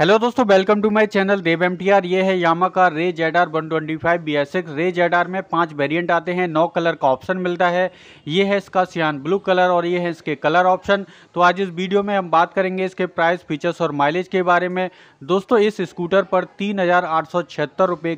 hello दोस्तों welcome to my channel Dev M ये है यामा का Ray Z R one twenty five B S X Ray Z R में पांच variant आते हैं नौ कलर का ऑप्शन मिलता है ये है इसका सियान ब्लू कलर और ये है इसके कलर ऑप्शन तो आज इस वीडियो में हम बात करेंगे इसके प्राइस फीचर्स और माइलेज के बारे में दोस्तों इस स्कूटर पर तीन हज़ार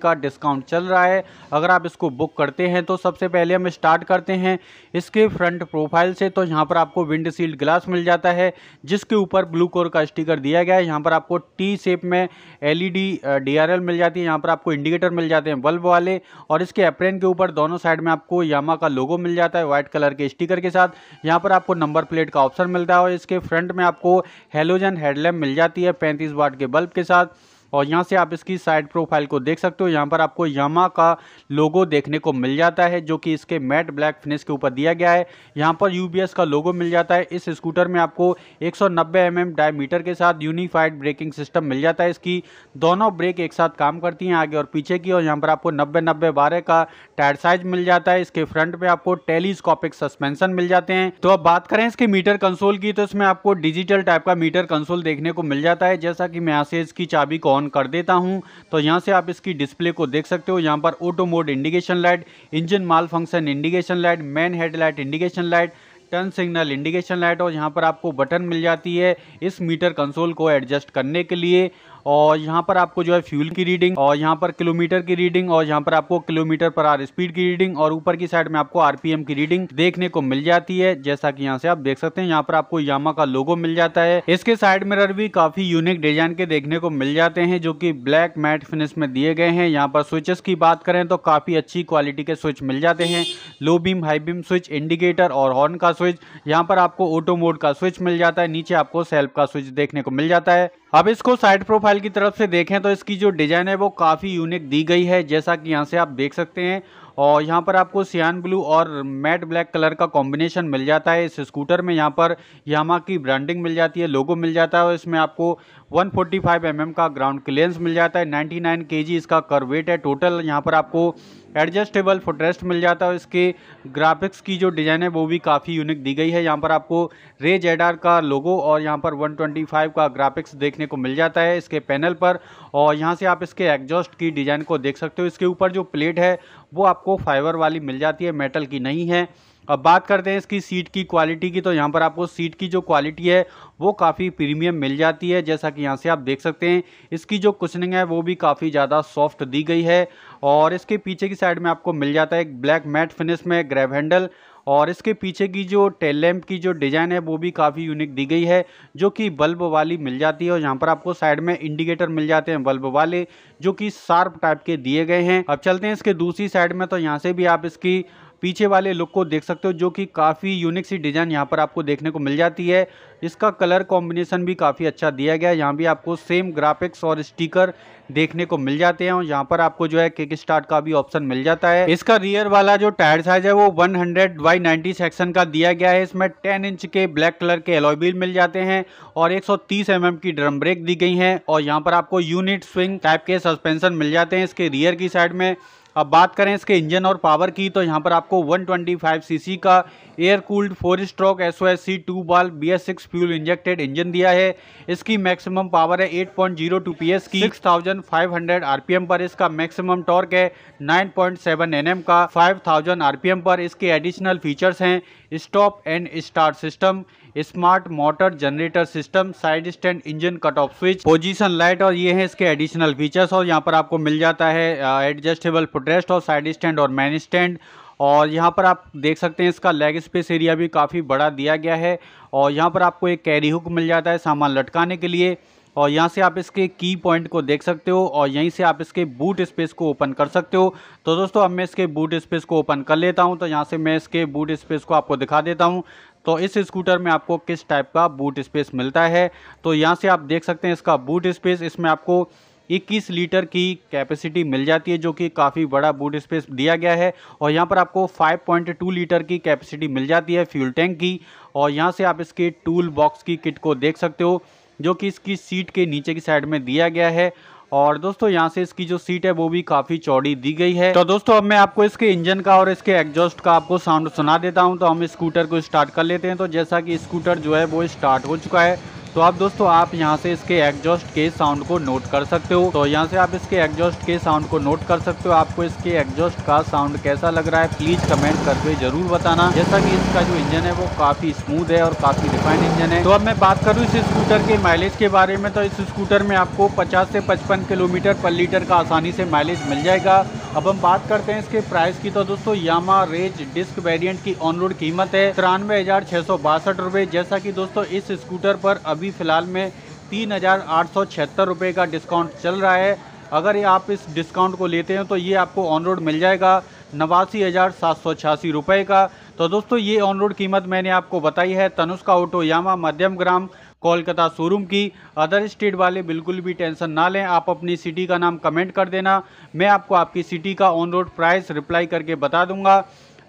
का डिस्काउंट चल रहा है अगर आप इसको बुक करते हैं तो सबसे पहले हम स्टार्ट करते हैं इसके फ्रंट प्रोफाइल से तो यहाँ पर आपको विंडशील्ड ग्लास मिल जाता है जिसके ऊपर ब्लू कोर का स्टिकर दिया गया है यहाँ पर आपको टी वी शेप में एलईडी डीआरएल e uh, मिल जाती है यहाँ पर आपको इंडिकेटर मिल जाते हैं बल्ब वाले और इसके अप्रेन के ऊपर दोनों साइड में आपको यामा का लोगो मिल जाता है व्हाइट कलर के स्टिकर के साथ यहाँ पर आपको नंबर प्लेट का ऑप्शन मिलता है और इसके फ्रंट में आपको हेलोजन हेडलैम्प मिल जाती है पैंतीस वाट के बल्ब के साथ और यहाँ से आप इसकी साइड प्रोफाइल को देख सकते हो यहाँ पर आपको यामा का लोगो देखने को मिल जाता है जो कि इसके मैट ब्लैक फिनिश के ऊपर दिया गया है यहाँ पर यू का लोगो मिल जाता है इस स्कूटर में आपको एक सौ mm डायमीटर के साथ यूनिफाइड ब्रेकिंग सिस्टम मिल जाता है इसकी दोनों ब्रेक एक साथ काम करती हैं आगे और पीछे की और यहाँ पर आपको नब्बे नब्बे बारह का टायर साइज मिल जाता है इसके फ्रंट पर आपको टेलीस्कोपिक सस्पेंशन मिल जाते हैं तो अब बात करें इसके मीटर कंसोल की तो इसमें आपको डिजिटल टाइप का मीटर कंसोल देखने को मिल जाता है जैसा कि मैं यहाँ से इसकी चाबी को ऑन कर देता हूं तो यहां से आप इसकी डिस्प्ले को देख सकते हो यहां पर auto mode indication light engine malfunction indication light main headlight indication light turn signal indication light और यहाँ पर आपको बटन मिल जाती है इस मीटर कंसोल को एडजस्ट करने के लिए और यहाँ पर आपको जो है फ्यूल की रीडिंग और यहाँ पर किलोमीटर की रीडिंग और यहाँ पर आपको किलोमीटर पर आर स्पीड की रीडिंग और ऊपर की साइड में आपको आरपीएम की रीडिंग देखने को मिल जाती है जैसा कि यहाँ से आप देख सकते हैं यहाँ पर आपको यामा का लोगो मिल जाता है इसके साइड मिरर भी काफी यूनिक डिजाइन के देखने को मिल जाते हैं जो की ब्लैक मैट फिनिश में दिए गए हैं यहाँ पर स्विचेस की बात करें तो काफी अच्छी क्वालिटी के स्विच मिल जाते हैं low beam high beam switch indicator और हॉर्न का स्विच यहाँ पर आपको ऑटो मोड का स्विच मिल जाता है नीचे आपको सेल्फ का स्विच देखने को मिल जाता है अब इसको साइड प्रोफाइल की तरफ से देखें तो इसकी जो डिज़ाइन है वो काफ़ी यूनिक दी गई है जैसा कि यहाँ से आप देख सकते हैं और यहाँ पर आपको सियान ब्लू और मैट ब्लैक कलर का कॉम्बिनेशन मिल जाता है इस स्कूटर में यहाँ पर यामा की ब्रांडिंग मिल जाती है लोगो मिल जाता है और इसमें आपको 145 फोर्टी mm का ग्राउंड क्लियरेंस मिल जाता है 99 केजी इसका कर वेट है टोटल यहाँ पर आपको एडजस्टेबल फुटरेस्ट मिल जाता है इसके ग्राफिक्स की जो डिज़ाइन है वो भी काफ़ी यूनिक दी गई है यहाँ पर आपको रे जेडार का लोगो और यहाँ पर 125 का ग्राफिक्स देखने को मिल जाता है इसके पैनल पर और यहाँ से आप इसके एग्जॉस्ट की डिज़ाइन को देख सकते हो इसके ऊपर जो प्लेट है वो आपको फाइबर वाली मिल जाती है मेटल की नहीं है अब बात करते हैं इसकी सीट की क्वालिटी की तो यहाँ पर आपको सीट की जो क्वालिटी है वो काफ़ी प्रीमियम मिल जाती है जैसा कि यहाँ से आप देख सकते हैं इसकी जो कुशनिंग है वो भी काफ़ी ज़्यादा सॉफ्ट दी गई है और इसके पीछे की साइड में आपको मिल जाता है एक ब्लैक मैट फिनिश में ग्रैब हैंडल और इसके पीछे की जो टेल लैम्प की जो डिज़ाइन है वो भी काफ़ी यूनिक दी गई है जो कि बल्ब वाली मिल जाती है और यहाँ पर आपको साइड में इंडिकेटर मिल जाते हैं बल्ब वाले जो कि शार्प टाइप के दिए गए हैं अब चलते हैं इसके दूसरी साइड में तो यहाँ से भी आप इसकी पीछे वाले लुक को देख सकते हो जो कि काफ़ी यूनिक सी डिज़ाइन यहाँ पर आपको देखने को मिल जाती है इसका कलर कॉम्बिनेशन भी काफ़ी अच्छा दिया गया है यहाँ भी आपको सेम ग्राफिक्स और स्टिकर देखने को मिल जाते हैं और यहाँ पर आपको जो है किक स्टार्ट का भी ऑप्शन मिल जाता है इसका रियर वाला जो टायर साइज है वो 100 हंड्रेड बाई नाइन्टी सेक्शन का दिया गया है इसमें 10 इंच के ब्लैक कलर के एलोबिल मिल जाते हैं और 130 सौ mm की ड्रम ब्रेक दी गई है और यहाँ पर आपको यूनिट स्विंग टाइप के सस्पेंशन मिल जाते हैं इसके रियर की साइड में अब बात करें इसके इंजन और पावर की तो यहाँ पर आपको 125 सीसी का air cooled four stroke S O S C two valve B S six fuel injected engine दिया है इसकी मैक्सिमम पावर है 8.02 एस की 6500 आरपीएम पर इसका मैक्सिमम टॉर्क है 9.7 एम का 5000 आरपीएम पर इसके एडिशनल फीचर्स हैं stop and start system smart motor generator system side stand engine cut off switch position light और ये है इसके एडिशनल फीचर्स और यहाँ पर आपको मिल जाता है एडजस्टेबल फुटरेस्ट और साइड स्टैंड और मैन स्टैंड और यहाँ पर आप देख सकते हैं इसका लेग स्पेस एरिया भी काफ़ी बड़ा दिया गया है और यहाँ पर आपको एक कैरी हुक मिल जाता है सामान लटकाने के लिए और यहाँ से आप इसके की पॉइंट को देख सकते हो और यहीं से आप इसके बूट स्पेस को ओपन कर सकते हो तो दोस्तों अब मैं इसके बूट स्पेस को ओपन कर लेता हूँ तो यहाँ से मैं इसके बूट स्पेस को आपको दिखा देता हूँ तो इस स्कूटर में आपको किस टाइप का बूट स्पेस मिलता है तो यहाँ से आप देख सकते हैं इसका बूट स्पेस इसमें आपको 21 लीटर की कैपेसिटी मिल जाती है जो कि काफ़ी बड़ा बूट स्पेस दिया गया है और यहाँ पर आपको 5.2 लीटर की कैपेसिटी मिल जाती है फ्यूल टैंक की और यहाँ से आप इसके टूल बॉक्स की किट को देख सकते हो जो कि इसकी सीट के नीचे की साइड में दिया गया है और दोस्तों यहाँ से इसकी जो सीट है वो भी काफी चौड़ी दी गई है तो दोस्तों अब मैं आपको इसके इंजन का और इसके एग्जॉस्ट का आपको साउंड सुना देता हूँ तो हम स्कूटर को स्टार्ट कर लेते हैं तो जैसा कि स्कूटर जो है वो स्टार्ट हो चुका है तो आप दोस्तों आप यहाँ से इसके एग्जॉस्ट के साउंड को नोट कर सकते हो तो यहाँ से आप इसके एग्जॉस्ट के साउंड को नोट कर सकते हो आपको इसके एग्जॉस्ट का साउंड कैसा लग रहा है प्लीज कमेंट करके जरूर बताना जैसा की इसका जो इंजन है वो काफी स्मूथ है और काफी रिफाइंड इंजन है तो अब मैं बात करूँ इस स्कूटर के माइलेज के बारे में तो इस स्कूटर में आपको पचास से पचपन किलोमीटर पर लीटर का आसानी से माइलेज मिल जाएगा अब हम बात करते हैं इसके प्राइस की तो दोस्तों यामा रेज डिस्क वेरिएंट की ऑनरोड कीमत है तिरानवे हजार छः सौ बासठ रुपये जैसा कि दोस्तों इस स्कूटर पर अभी फिलहाल में तीन हजार आठ सौ छिहत्तर रुपये का डिस्काउंट चल रहा है अगर ये आप इस डिस्काउंट को लेते हैं तो ये आपको ऑन रोड मिल जाएगा नवासी हज़ार सात सौ छियासी रुपये का तो दोस्तों ये ऑन रोड कीमत मैंने आपको बताई है Tanushka auto Yamaha Madhyamgram Kolkata showroom की अदर स्टेट वाले बिल्कुल भी टेंशन ना लें आप अपनी सिटी का नाम कमेंट कर देना मैं आपको आपकी सिटी का ऑन रोड प्राइस रिप्लाई करके बता दूंगा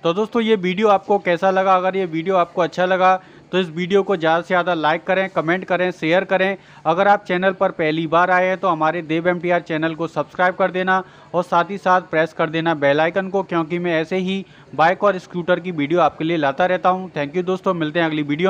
तो दोस्तों ये वीडियो आपको कैसा लगा अगर ये वीडियो आपको अच्छा लगा तो इस वीडियो को ज़्यादा से ज़्यादा लाइक करें कमेंट करें शेयर करें अगर आप चैनल पर पहली बार आए हैं तो हमारे देव एम चैनल को सब्सक्राइब कर देना और साथ ही साथ प्रेस कर देना बेल आइकन को क्योंकि मैं ऐसे ही बाइक और स्कूटर की वीडियो आपके लिए लाता रहता हूँ थैंक यू दोस्तों मिलते हैं अगली वीडियो